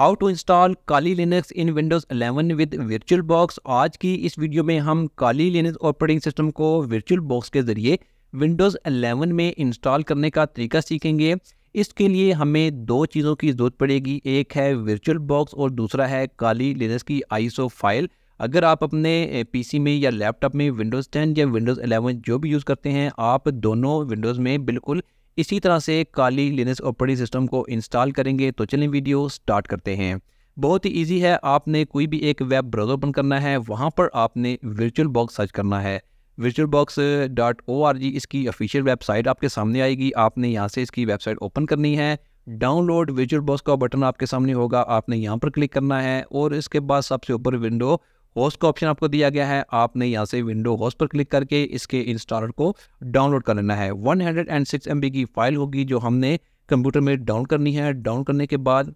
how to install Kali Linux in Windows 11 with virtual box आज की इस video में हम काली लिनक्स ऑपरेटिंग सिस्टम को वर्चुअल बॉक्स के ज़रिए विंडोज़ 11 में इंस्टॉल करने का तरीका सीखेंगे इसके लिए हमें दो चीज़ों की ज़रूरत पड़ेगी एक है वर्चुअल बॉक्स और दूसरा है काली लिनक्स की आईसो फाइल अगर आप अपने पीसी में या लैपटॉप में विंडोज़ 10 या विंडोज़ 11 जो भी यूज़ करते हैं आप दोनों विंडोज़ में बिल्कुल इसी तरह से काली लिनस ऑपरेटिंग सिस्टम को इंस्टॉल करेंगे तो चलें वीडियो स्टार्ट करते हैं बहुत ही ईजी है आपने कोई भी एक वेब ब्राउज़र ओपन करना है वहाँ पर आपने वर्चुअल बॉक्स सर्च करना है virtual box dot O R G इसकी ऑफिशियल वेबसाइट आपके सामने आएगी आपने यहाँ से इसकी वेबसाइट ओपन करनी है डाउनलोड वर्चुअल बॉक्स का बटन आपके सामने होगा आपने यहाँ पर क्लिक करना है और इसके बाद सबसे ऊपर विंडो होस्ट का ऑप्शन आपको दिया गया है आपने यहाँ से विंडो होस्ट पर क्लिक करके इसके इंस्टॉलर को डाउनलोड कर लेना है 106 एमबी की फाइल होगी जो हमने कंप्यूटर में डाउन करनी है डाउन करने के बाद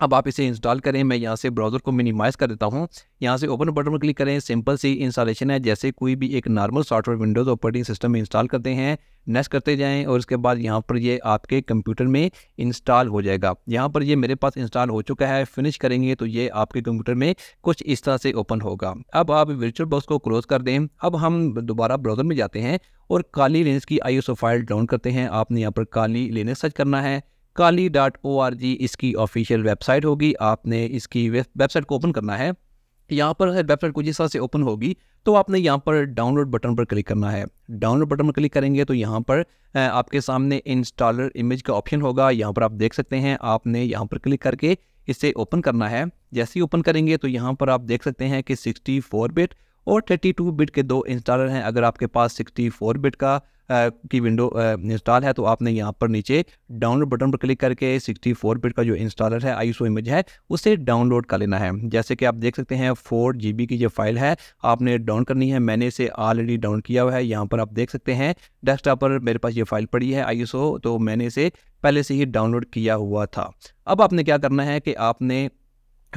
अब आप इसे इंस्टॉल करें मैं यहाँ से ब्राउज़र को मिनिमाइज़ कर देता हूँ यहाँ से ओपन बटन पर क्लिक करें सिंपल सी इंस्टॉलेशन है जैसे कोई भी एक normal software Windows operating system में इंस्टॉल करते हैं नेक्स्ट करते जाएं और उसके बाद यहाँ पर ये आपके कंप्यूटर में इंस्टॉल हो जाएगा यहाँ पर ये मेरे पास इंस्टॉल हो चुका है फिनिश करेंगे तो ये आपके कंप्यूटर में कुछ इस तरह से ओपन होगा अब आप वर्चुअल बॉक्स को क्लोज कर दें अब हम दोबारा ब्राउज़र में जाते हैं और काली लेंस की आई फाइल डाउन करते हैं आपने यहाँ पर काली लेंस सर्च करना है काली डॉट ओ आर जी इसकी ऑफिशियल वेबसाइट होगी आपने इसकी वेबसाइट को ओपन करना है यहाँ पर वेबसाइट कुछ इस तरह से ओपन होगी तो आपने यहाँ पर डाउनलोड बटन पर क्लिक करना है डाउनलोड बटन पर क्लिक करेंगे तो यहाँ पर आपके सामने इंस्टॉलर इमेज का ऑप्शन होगा यहाँ पर आप देख सकते हैं आपने यहाँ पर क्लिक करके इसे ओपन करना है जैसे ही ओपन करेंगे तो यहाँ पर आप देख सकते हैं कि 64 बिट और 32 बिट के दो इंस्टॉलर हैं अगर आपके पास 64 बिट का आ, की विंडो इंस्टॉल है तो आपने यहाँ पर नीचे डाउनलोड बटन पर क्लिक करके 64 बिट का जो इंस्टॉलर है आईसो इमेज है उसे डाउनलोड कर लेना है जैसे कि आप देख सकते हैं फोर जी की जो फाइल है आपने डाउन करनी है मैंने इसे ऑलरेडी डाउन किया हुआ है यहाँ पर आप देख सकते हैं डेस्कटॉप पर मेरे पास ये फाइल पड़ी है आई तो मैंने इसे पहले से ही डाउनलोड किया हुआ था अब आपने क्या करना है कि आपने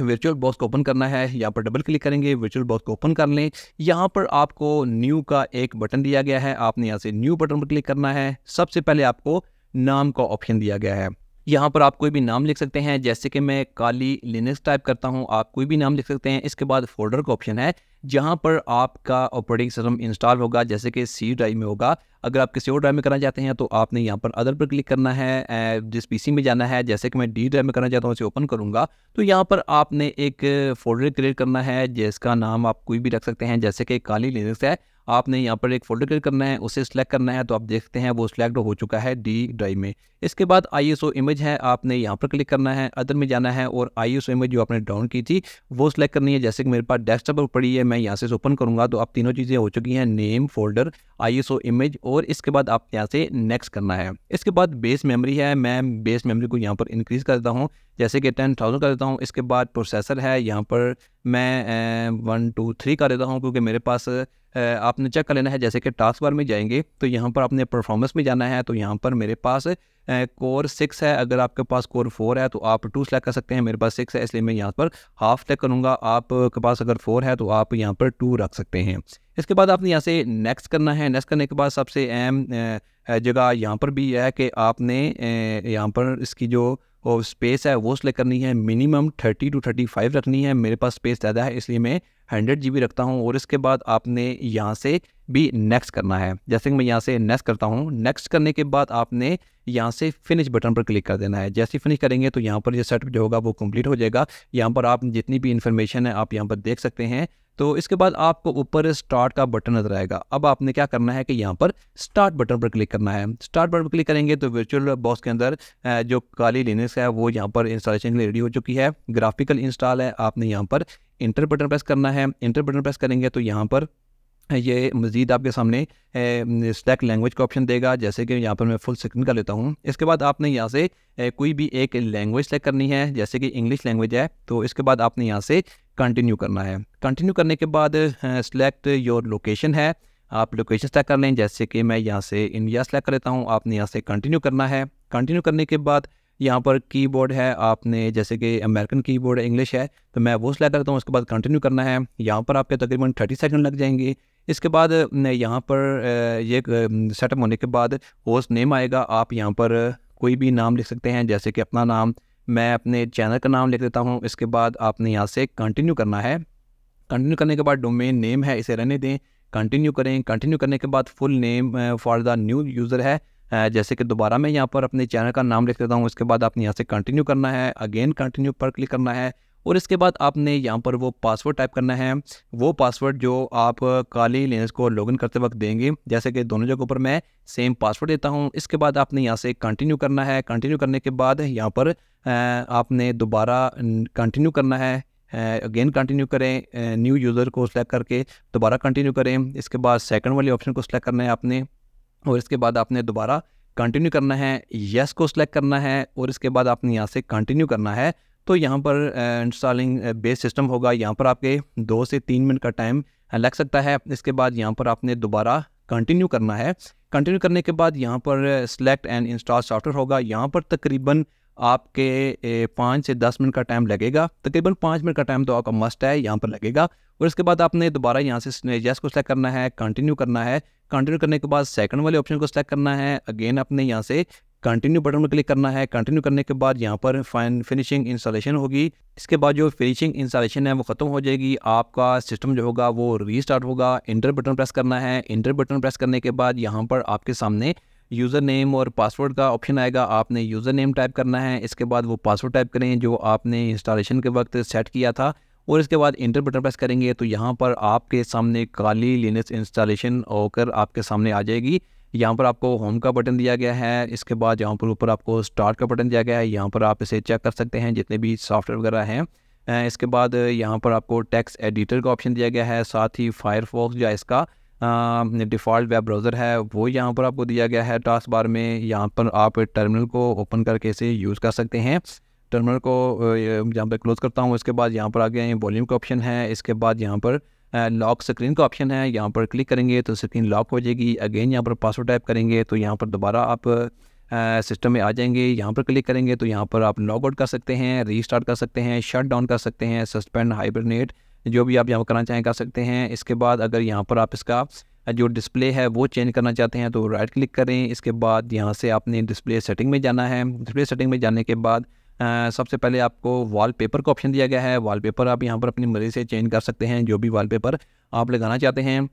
वर्चुअल बॉक्स को ओपन करना है यहाँ पर डबल क्लिक करेंगे वर्चुअल बॉक्स को ओपन कर लें यहाँ पर आपको न्यू का एक बटन दिया गया है आपने यहाँ से न्यू बटन पर क्लिक करना है सबसे पहले आपको नाम का ऑप्शन दिया गया है यहाँ पर आप कोई भी नाम लिख सकते हैं जैसे कि मैं काली लिनक्स टाइप करता हूँ आप कोई भी नाम लिख सकते हैं इसके बाद फोल्डर का ऑप्शन है जहाँ पर आपका ऑपरेटिंग सिस्टम इंस्टॉल होगा जैसे कि सी ड्राइव में होगा अगर आप किसी और ड्राइव में करना चाहते हैं तो आपने यहाँ पर अदर पर क्लिक करना है जिस पीसी में जाना है जैसे कि मैं डी ड्राइव में करना चाहता हूँ उसे ओपन करूँगा तो यहाँ पर आपने एक फोल्डर क्रिएट करना है जिसका नाम आप कोई भी रख सकते हैं जैसे कि काली लिनक्स है आपने यहाँ पर एक फोल्डर क्लिक करना है उसे सेलेक्ट करना है तो आप देखते हैं वो सिलेक्ट हो चुका है डी ड्राइव में इसके बाद आई इमेज है आपने यहाँ पर क्लिक करना है अदर में जाना है और आई इमेज जो आपने डाउन की थी वो सिलेक्ट करनी है जैसे कि मेरे पास डेस्कटॉप पर पड़ी है मैं यहाँ से ओपन करूँगा तो आप तीनों चीज़ें हो चुकी हैं नेम फोल्डर आई इमेज और इसके बाद आप यहाँ से नेक्स्ट करना है इसके बाद बेस मेमरी है मैं बेस मेमरी को यहाँ पर इंक्रीज़ करता हूँ जैसे कि टेन थाउजेंड कर देता हूँ इसके बाद प्रोसेसर है यहाँ पर मैं वन टू थ्री कर देता हूँ क्योंकि मेरे पास आपने चेक कर लेना है जैसे कि टास्क बार में जाएंगे तो यहाँ पर आपने परफॉर्मेंस में जाना है तो यहाँ पर मेरे पास कोर सिक्स है अगर आपके पास कोर फोर है तो आप टू सेलेक्ट कर सकते हैं मेरे पास सिक्स है इसलिए मैं यहाँ पर हाफ सेलेक्ट करूँगा आपके पास अगर फोर है तो आप यहाँ पर टू रख सकते हैं इसके बाद आपने यहाँ से नेक्स्ट करना है नेक्स्ट करने के बाद सबसे अहम जगह यहाँ पर भी यह है कि आपने यहाँ पर इसकी जो और स्पेस है वो सिलेक्ट करनी है minimum thirty two thirty five रखनी है मेरे पास स्पेस ज़्यादा है इसलिए मैं हंड्रेड जी रखता हूँ और इसके बाद आपने यहाँ से भी नेक्स्ट करना है जैसे कि मैं यहाँ से नेक्स्ट करता हूँ नेक्स्ट करने के बाद आपने यहाँ से फिनिश बटन पर क्लिक कर देना है जैसे फिनिश करेंगे तो यहाँ पर जो यह सेटअप जो होगा वो कम्प्लीट हो जाएगा यहाँ पर आप जितनी भी इन्फॉर्मेशन है आप यहाँ पर देख सकते हैं तो इसके बाद आपको ऊपर स्टार्ट का बटन नजर आएगा अब आपने क्या करना है कि यहाँ पर स्टार्ट बटन पर क्लिक करना है स्टार्ट बटन पर क्लिक करेंगे तो वर्चुअल बॉक्स के अंदर जो काली लिनक्स है वो यहाँ पर इंस्टॉलेशन के लिए रेडी हो चुकी है ग्राफिकल इंस्टॉल है आपने यहाँ पर इंटर बटन प्रेस करना है इंटर बटन प्रेस करेंगे तो यहाँ पर ये मज़ीद आपके सामने स्टैक लैंग्वेज का ऑप्शन देगा जैसे कि यहाँ पर मैं फुल स्क्रीन कर लेता हूँ इसके बाद आपने यहाँ से कोई भी एक लैंग्वेज सेलेक्ट करनी है जैसे कि इंग्लिश लैंग्वेज है तो इसके बाद आपने यहाँ से कंटिन्यू करना है कंटिन्यू करने के बाद सेलेक्ट योर लोकेशन है आप लोकेशन सेलेक्ट कर लें जैसे कि मैं यहाँ से इंडिया सेलेक्ट कर लेता हूँ आपने यहाँ से कंटिन्यू करना है कंटिन्यू करने के बाद यहाँ पर कीबोर्ड है आपने जैसे कि अमेरिकन कीबोर्ड इंग्लिश है तो मैं वो सिलेक्ट करता हूँ उसके बाद कंटिन्यू करना है यहाँ पर आपके तकरीबन थर्टी सेकंड लग जाएंगे इसके बाद यहाँ पर ये सेटअप होने के बाद होस्ट नेम आएगा आप यहाँ पर कोई भी नाम लिख सकते हैं जैसे कि अपना नाम मैं अपने चैनल का नाम लिख देता हूँ इसके बाद आपने यहाँ से कंटिन्यू करना है कंटिन्यू करने के बाद डोमेन नेम है इसे रहने दें कंटिन्यू करें कंटिन्यू करने के बाद full name for the new user है जैसे कि दोबारा मैं यहाँ पर अपने चैनल का नाम लिख देता हूँ उसके बाद आपने यहाँ से कंटिन्यू करना है अगेन कंटिन्यू पर क्लिक करना है और इसके बाद आपने यहाँ पर वो पासवर्ड टाइप करना है वो पासवर्ड जो आप काली लेंस को लॉगिन करते वक्त देंगे जैसे कि दोनों जगहों पर मैं सेम पासवर्ड देता हूँ इसके बाद आपने यहाँ से कंटिन्यू करना है कंटिन्यू करने के बाद यहाँ पर आपने दोबारा कंटिन्यू करना है अगेन कंटिन्यू करें न्यू यूज़र को सिलेक्ट करके दोबारा कंटिन्यू करें इसके बाद सेकंड वाले ऑप्शन को सिलेक्ट करना है आपने और इसके बाद आपने दोबारा कंटिन्यू करना है यस yes को सिलेक्ट करना है और इसके बाद आपने यहाँ से कंटिन्यू करना है तो यहाँ पर इंस्टॉलिंग बेस सिस्टम होगा यहाँ पर आपके दो से तीन मिनट का टाइम लग सकता है इसके बाद यहाँ पर आपने दोबारा कंटिन्यू करना है कंटिन्यू करने के बाद यहाँ पर सेलेक्ट एंड इंस्टॉल सॉफ्टवेयर होगा यहाँ पर तकरीबन आपके पाँच से दस मिनट का टाइम लगेगा तकरीबन पाँच मिनट का टाइम तो आपका मस्ट है यहाँ पर लगेगा और इसके बाद आपने दोबारा यहाँ से जैस को सेलेक्ट करना है कंटिन्यू करना है कंटिन्यू करने के बाद सेकंड वाले ऑप्शन को सिलेक्ट करना है अगेन आपने यहाँ से कंटिन्यू बटन पर क्लिक करना है कंटिन्यू करने के बाद यहाँ पर फाइन फिनिशिंग इंस्टॉलेशन होगी इसके बाद जो फिनिशिंग इंस्टॉलेशन है वो ख़त्म हो जाएगी आपका सिस्टम जो होगा वो रीस्टार्ट होगा इंटर बटन प्रेस करना है इंटर बटन प्रेस करने के बाद यहाँ पर आपके सामने यूज़र नेम और पासवर्ड का ऑप्शन आएगा आपने यूज़र नेम टाइप करना है इसके बाद वो पासवर्ड टाइप करें जो आपने इंस्टॉलेशन के वक्त सेट किया था और इसके बाद इंटर बटन प्रेस करेंगे तो यहाँ पर आपके सामने काली लिनक्स इंस्टॉलेशन होकर आपके सामने आ जाएगी यहाँ पर आपको होम का बटन दिया गया है इसके बाद यहाँ पर ऊपर आपको स्टार्ट का बटन दिया गया है यहाँ पर आप इसे चेक कर सकते हैं जितने भी सॉफ्टवेयर वगैरह हैं इसके बाद यहाँ पर आपको टैक्स एडिटर का ऑप्शन दिया गया है साथ ही फायरफॉक्स जो इसका डिफ़ॉल्ट वेब ब्राउज़र है वो यहाँ पर आपको दिया गया है टास्क बार में यहाँ पर आप टर्मिनल को ओपन करके इसे यूज़ कर सकते हैं टर्मिनल को यहाँ पर क्लोज़ करता हूँ इसके बाद यहाँ पर आ गया वॉल्यूम का ऑप्शन है इसके बाद यहाँ पर लॉक स्क्रीन का ऑप्शन है यहाँ पर क्लिक करेंगे तो स्क्रीन लॉक हो जाएगी अगेन यहाँ पर पासवर्ड टाइप करेंगे तो यहाँ पर दोबारा आप सिस्टम में आ जाएंगे यहाँ पर क्लिक करेंगे तो यहाँ पर आप लॉग आउट कर सकते हैं रीस्टार्ट कर सकते हैं शट डाउन कर सकते हैं सस्पेंड हाइबरनेट जो भी आप यहाँ पर करना चाहें कर सकते हैं इसके बाद अगर यहाँ पर आप इसका जो डिस्प्ले है वो चेंज करना चाहते हैं तो राइट क्लिक करें इसके बाद यहाँ से आपने डिस्प्ले सेटिंग में जाना है डिस्प्ले सेटिंग में जाने के बाद सबसे पहले आपको वॉलपेपर का ऑप्शन दिया गया है वॉलपेपर आप यहाँ पर अपनी मर्ज़ी से चेंज कर सकते हैं जो भी वॉलपेपर आप लगाना चाहते हैं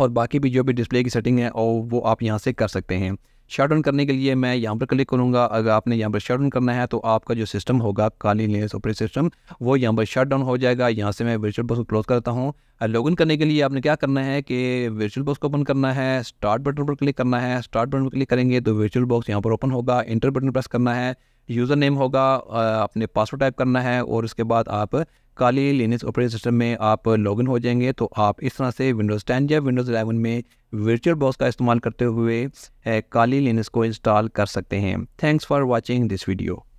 और बाकी भी जो भी डिस्प्ले की सेटिंग है और वो आप यहाँ से कर सकते हैं शर्ट ऑन करने के लिए मैं यहाँ पर क्लिक करूँगा अगर आपने यहाँ पर शर्ट ऑन करना है तो आपका जो सिस्टम होगा काली लेंस ऑपरेटिंग सिस्टम वो यहाँ पर शट डाउन हो जाएगा यहाँ से मैं वर्चुअल बॉक्स को क्लोज करता हूँ लॉगिन करने के लिए आपने क्या करना है कि वर्चुअल बॉक्स को ओपन करना है स्टार्ट बटन पर क्लिक करना है स्टार्ट बटन पर क्लिक करेंगे तो वर्चुअल बॉक्स यहाँ पर ओपन होगा इंटर बटन प्रेस करना है यूज़र नेम होगा आपने पासवर्ड टाइप करना है और उसके बाद आप काली लिनक्स ऑपरेटिंग सिस्टम में आप लॉगिन हो जाएंगे तो आप इस तरह से विंडोज़ टेन या विंडोज़ एलेवन में वर्चुअल बॉक्स का इस्तेमाल करते हुए काली लिनक्स को इंस्टॉल कर सकते हैं thanks for watching this video